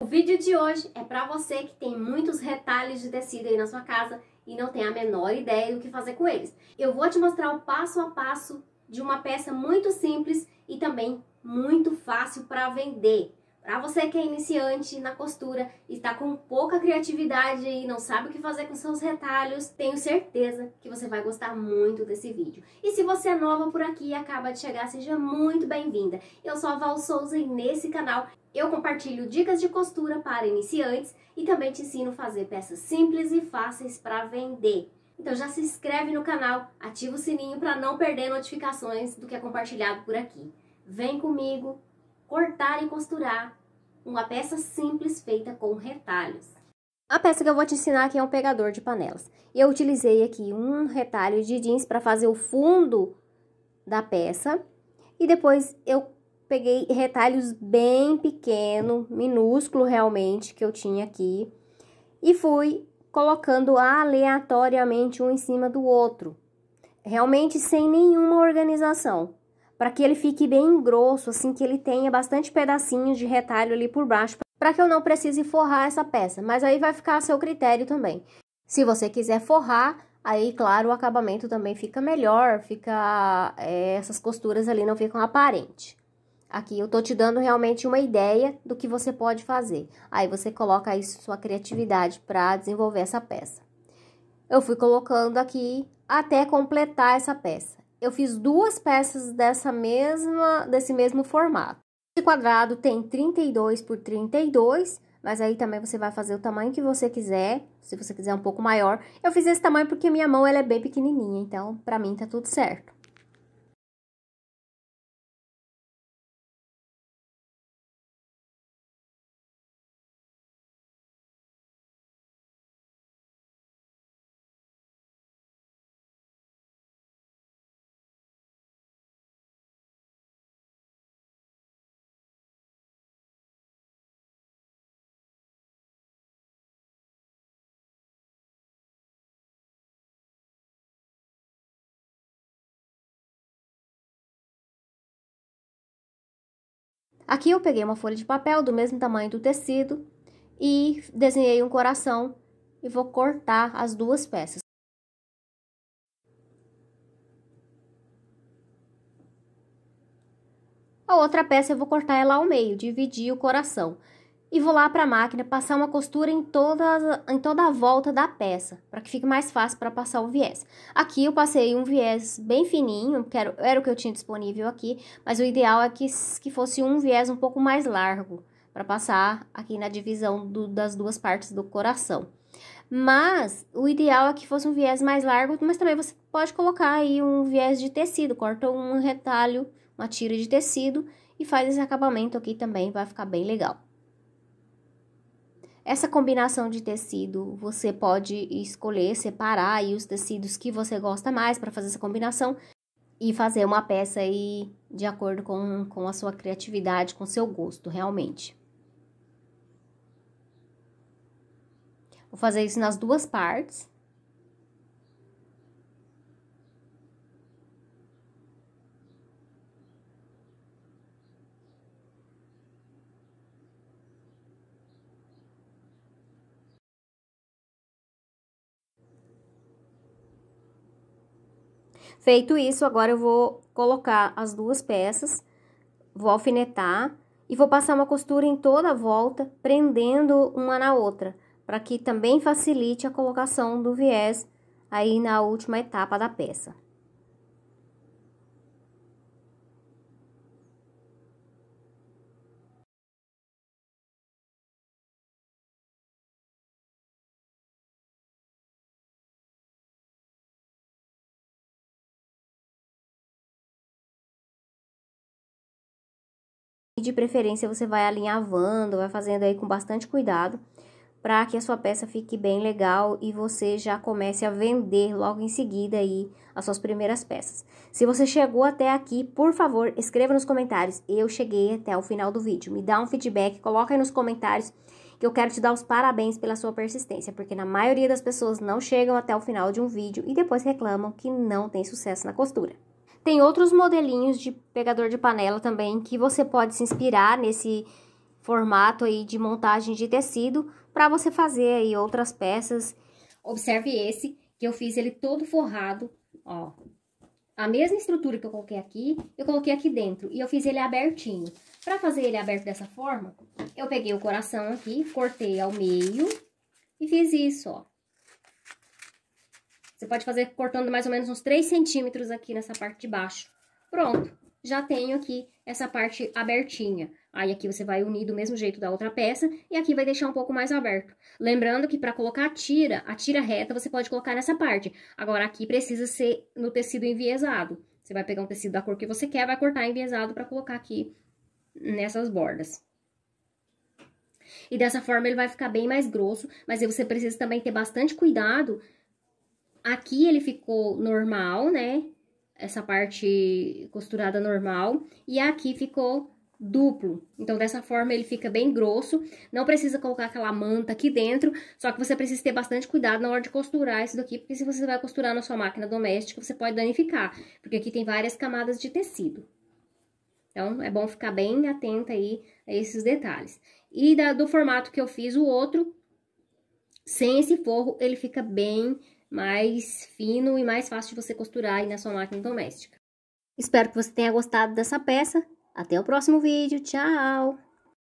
O vídeo de hoje é para você que tem muitos retalhos de tecido aí na sua casa e não tem a menor ideia do que fazer com eles. Eu vou te mostrar o passo a passo de uma peça muito simples e também muito fácil para vender. Para você que é iniciante na costura e está com pouca criatividade e não sabe o que fazer com seus retalhos, tenho certeza que você vai gostar muito desse vídeo. E se você é nova por aqui e acaba de chegar, seja muito bem-vinda. Eu sou a Val Souza e nesse canal eu compartilho dicas de costura para iniciantes e também te ensino a fazer peças simples e fáceis para vender. Então já se inscreve no canal, ativa o sininho para não perder notificações do que é compartilhado por aqui. Vem comigo cortar e costurar uma peça simples feita com retalhos. A peça que eu vou te ensinar aqui é um pegador de panelas. Eu utilizei aqui um retalho de jeans para fazer o fundo da peça. E depois eu peguei retalhos bem pequeno, minúsculo realmente, que eu tinha aqui. E fui colocando aleatoriamente um em cima do outro. Realmente sem nenhuma organização para que ele fique bem grosso, assim que ele tenha bastante pedacinhos de retalho ali por baixo, para que eu não precise forrar essa peça, mas aí vai ficar a seu critério também. Se você quiser forrar, aí, claro, o acabamento também fica melhor, fica é, essas costuras ali não ficam aparentes. Aqui eu tô te dando realmente uma ideia do que você pode fazer. Aí você coloca aí sua criatividade para desenvolver essa peça. Eu fui colocando aqui até completar essa peça eu fiz duas peças dessa mesma, desse mesmo formato. Esse quadrado tem 32 por 32, mas aí também você vai fazer o tamanho que você quiser, se você quiser um pouco maior. Eu fiz esse tamanho porque minha mão ela é bem pequenininha, então pra mim tá tudo certo. Aqui eu peguei uma folha de papel do mesmo tamanho do tecido e desenhei um coração e vou cortar as duas peças. A outra peça eu vou cortar ela ao meio, dividir o coração e vou lá para a máquina passar uma costura em toda, em toda a volta da peça, para que fique mais fácil para passar o viés. Aqui eu passei um viés bem fininho, que era, era o que eu tinha disponível aqui, mas o ideal é que, que fosse um viés um pouco mais largo, para passar aqui na divisão do, das duas partes do coração. Mas o ideal é que fosse um viés mais largo, mas também você pode colocar aí um viés de tecido, corta um retalho, uma tira de tecido e faz esse acabamento aqui também, vai ficar bem legal. Essa combinação de tecido você pode escolher separar aí os tecidos que você gosta mais para fazer essa combinação e fazer uma peça aí de acordo com, com a sua criatividade, com seu gosto, realmente. Vou fazer isso nas duas partes. Feito isso, agora eu vou colocar as duas peças, vou alfinetar e vou passar uma costura em toda a volta, prendendo uma na outra, para que também facilite a colocação do viés aí na última etapa da peça. E de preferência você vai alinhavando, vai fazendo aí com bastante cuidado para que a sua peça fique bem legal e você já comece a vender logo em seguida aí as suas primeiras peças. Se você chegou até aqui, por favor, escreva nos comentários. Eu cheguei até o final do vídeo. Me dá um feedback, coloca aí nos comentários que eu quero te dar os parabéns pela sua persistência, porque na maioria das pessoas não chegam até o final de um vídeo e depois reclamam que não tem sucesso na costura. Tem outros modelinhos de pegador de panela também que você pode se inspirar nesse formato aí de montagem de tecido para você fazer aí outras peças. Observe esse que eu fiz ele todo forrado, ó. A mesma estrutura que eu coloquei aqui, eu coloquei aqui dentro e eu fiz ele abertinho. Para fazer ele aberto dessa forma, eu peguei o coração aqui, cortei ao meio e fiz isso, ó. Você pode fazer cortando mais ou menos uns 3 centímetros aqui nessa parte de baixo. Pronto, já tenho aqui essa parte abertinha. Aí aqui você vai unir do mesmo jeito da outra peça e aqui vai deixar um pouco mais aberto. Lembrando que para colocar a tira, a tira reta você pode colocar nessa parte. Agora aqui precisa ser no tecido enviesado. Você vai pegar um tecido da cor que você quer, vai cortar enviesado para colocar aqui nessas bordas. E dessa forma ele vai ficar bem mais grosso, mas aí você precisa também ter bastante cuidado Aqui ele ficou normal, né? Essa parte costurada normal. E aqui ficou duplo. Então, dessa forma, ele fica bem grosso. Não precisa colocar aquela manta aqui dentro, só que você precisa ter bastante cuidado na hora de costurar isso daqui, porque se você vai costurar na sua máquina doméstica, você pode danificar, porque aqui tem várias camadas de tecido. Então, é bom ficar bem atenta aí a esses detalhes. E da, do formato que eu fiz o outro, sem esse forro, ele fica bem mais fino e mais fácil de você costurar aí na sua máquina doméstica. Espero que você tenha gostado dessa peça. Até o próximo vídeo. Tchau!